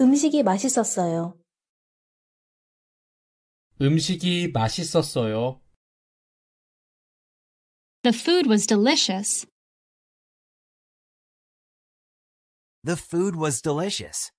음식이 맛있었어요. 음식이 맛있었어요. The food was delicious. The food was delicious.